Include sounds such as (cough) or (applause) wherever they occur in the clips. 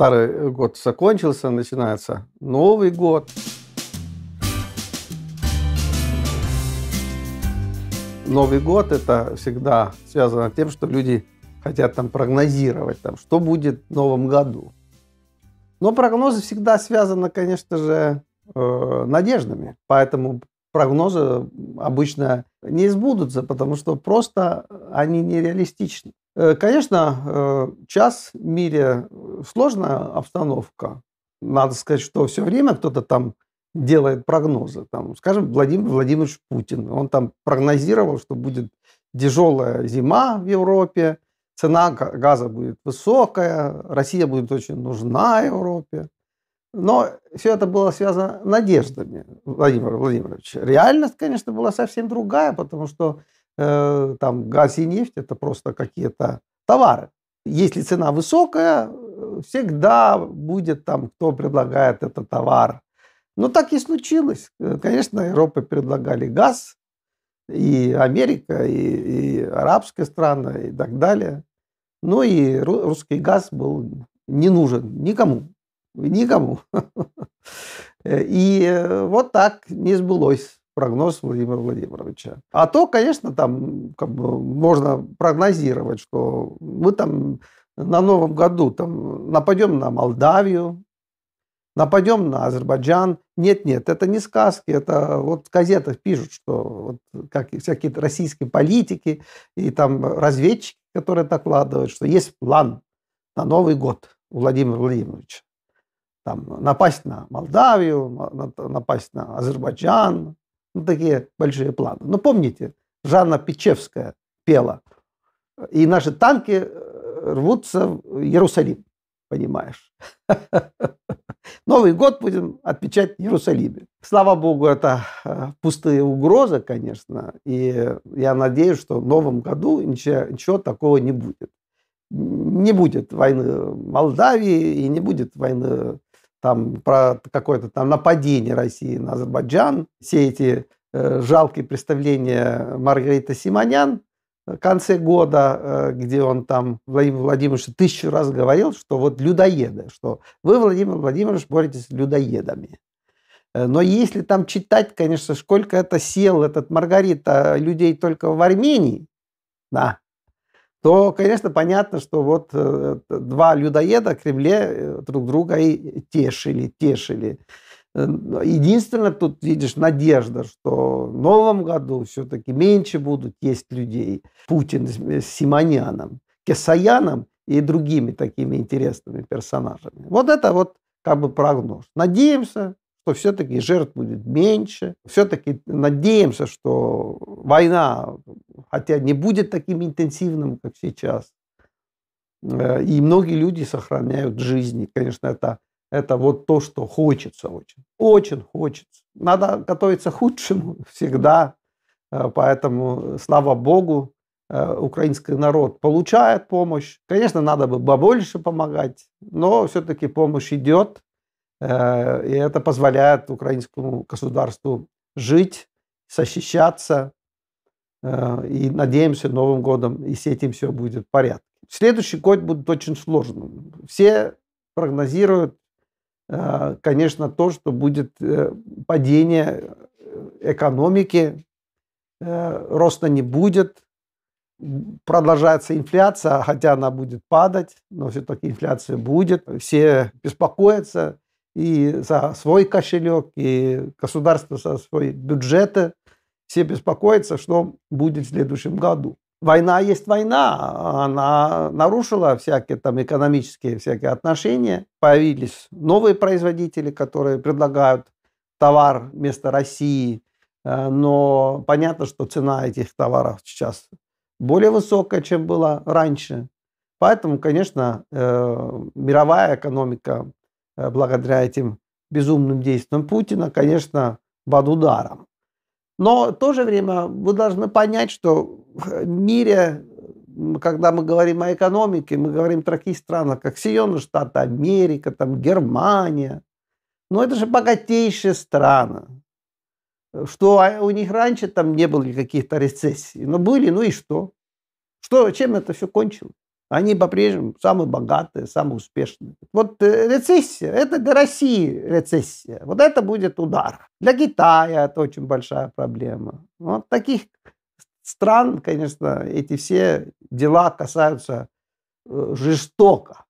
старый год закончился, начинается Новый год. Новый год это всегда связано с тем, что люди хотят там прогнозировать, там, что будет в новом году. Но прогнозы всегда связаны, конечно же, э, надеждами. Поэтому прогнозы обычно не сбудутся, потому что просто они нереалистичны. Э, конечно, э, час в мире э, сложная обстановка. Надо сказать, что все время кто-то там делает прогнозы. Там, скажем, Владимир Владимирович Путин. Он там прогнозировал, что будет тяжелая зима в Европе, цена газа будет высокая, Россия будет очень нужна Европе. Но все это было связано надеждами Владимира Владимировича. Реальность, конечно, была совсем другая, потому что Э, там газ и нефть это просто какие-то товары. Если цена высокая, э, всегда будет там, кто предлагает этот товар. Но так и случилось. Э, конечно, Европе предлагали газ, и Америка, и, и арабская страна, и так далее. Ну и русский газ был не нужен никому. Никому. (laughs) И вот так не сбылось прогноз Владимира Владимировича. А то, конечно, там как бы можно прогнозировать, что мы там на Новом году там, нападем на Молдавию, нападем на Азербайджан. Нет, нет, это не сказки, это вот в газетах пишут, что вот как всякие российские политики и там разведчики, которые докладывают, что есть план на Новый год у Владимира Владимировича. Там, напасть на Молдавию, напасть на Азербайджан, ну, такие большие планы. Но ну, помните, Жанна Печевская пела. И наши танки э, рвутся в Иерусалим, понимаешь. (laughs) Новый год будем отмечать в Иерусалиме. Слава богу, это э, пустые угрозы, конечно. И я надеюсь, что в новом году ничего, ничего такого не будет. Не будет войны в Молдавии и не будет войны там про какое-то там нападение России на Азербайджан, все эти э, жалкие представления Маргарита Симонян э, в конце года, э, где он там Владимир Владимирович тысячу раз говорил, что вот людоеды, что вы, Владимир Владимирович, боретесь с людоедами. Э, но если там читать, конечно, сколько это сел, этот Маргарита, э, людей только в Армении, да, то, конечно, понятно, что вот э, два людоеда в Кремле э, друг друга и тешили, тешили. Э, единственное, тут видишь надежда, что в новом году все-таки меньше будут есть людей. Путин с Симоняном, Кесаяном и другими такими интересными персонажами. Вот это вот как бы прогноз. Надеемся, что все-таки жертв будет меньше. Все-таки надеемся, что война, хотя не будет таким интенсивным, как сейчас, э, и многие люди сохраняют жизни. Конечно, это, это вот то, что хочется очень. Очень хочется. Надо готовиться к худшему (laughs) всегда. Э, поэтому, слава богу, э, украинский народ получает помощь. Конечно, надо бы побольше помогать, но все-таки помощь идет. Э, и это позволяет украинскому государству жить, защищаться. Э, и надеемся, Новым годом и с этим все будет в порядке. Следующий год будет очень сложным. Все прогнозируют, э, конечно, то, что будет падение экономики, роста не будет, продолжается инфляция, хотя она будет падать, но все-таки инфляция будет. Все беспокоятся, и за свой кошелек, и государство за свои бюджеты. Все беспокоятся, что будет в следующем году. Война есть война, она нарушила всякие там экономические всякие отношения. Появились новые производители, которые предлагают товар вместо России, э, но понятно, что цена этих товаров сейчас более высокая, чем была раньше. Поэтому, конечно, э, мировая экономика Э, благодаря этим безумным действиям Путина, конечно, под ударом. Но в то же время вы должны понять, что в мире, когда мы говорим о экономике, мы говорим о таких странах, как Соединенные Штаты Америка, там Германия. Но это же богатейшие страны. Что а, у них раньше там не было никаких-то рецессий. Но ну, были, ну и что? Что, чем это все кончилось? Они по-прежнему самые богатые, самые успешные. Вот э, рецессия, это для России рецессия. Вот это будет удар. Для Китая это очень большая проблема. Вот таких стран, конечно, эти все дела касаются э, жестоко.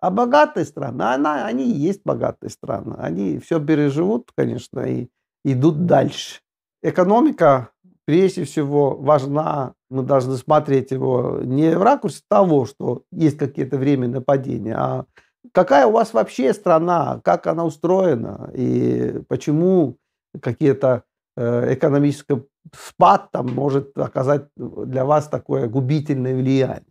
А богатые страны, она, они и есть богатые страны. Они все переживут, конечно, и идут дальше. Экономика прежде всего важна, мы должны смотреть его не в ракурсе того, что есть какие-то временные падения, а какая у вас вообще страна, как она устроена и почему какие-то э, экономический спад там может оказать для вас такое губительное влияние.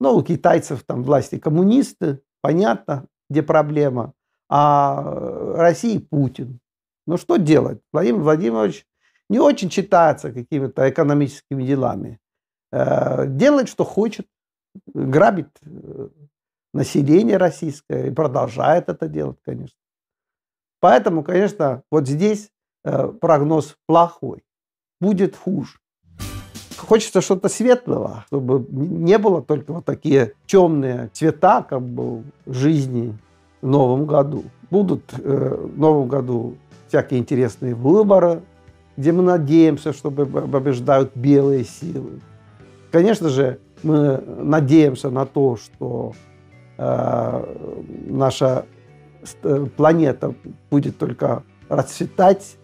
Ну, у китайцев там власти коммунисты, понятно, где проблема. А э, России Путин. Ну, что делать? Владимир Владимирович не очень читается какими-то экономическими делами. Э, делает, что хочет, грабит э, население российское и продолжает это делать, конечно. Поэтому, конечно, вот здесь э, прогноз плохой. Будет хуже. Хочется что-то светлого, чтобы не было только вот такие темные цвета как бы, жизни в Новом году. Будут э, в Новом году всякие интересные выборы, где мы надеемся, что побеждают белые силы. Конечно же, мы надеемся на то, что э, наша э, планета будет только расцветать,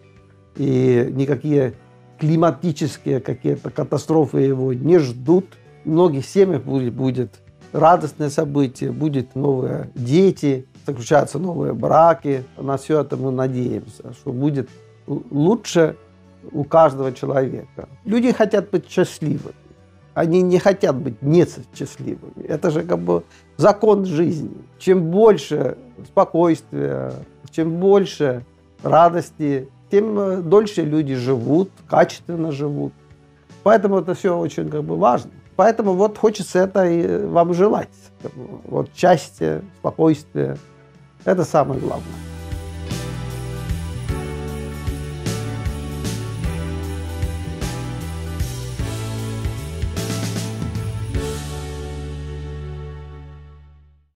и никакие климатические какие-то катастрофы его не ждут. В многих семьях будет, будет радостное событие, будут новые дети, заключаются новые браки. На все это мы надеемся, что будет лучше у каждого человека. Люди хотят быть счастливыми. Они не хотят быть несчастливыми. Это же как бы закон жизни. Чем больше спокойствия, чем больше радости, тем э, дольше люди живут, качественно живут. Поэтому это все очень как бы важно. Поэтому вот хочется это и вам желать. Вот счастье, спокойствие – это самое главное.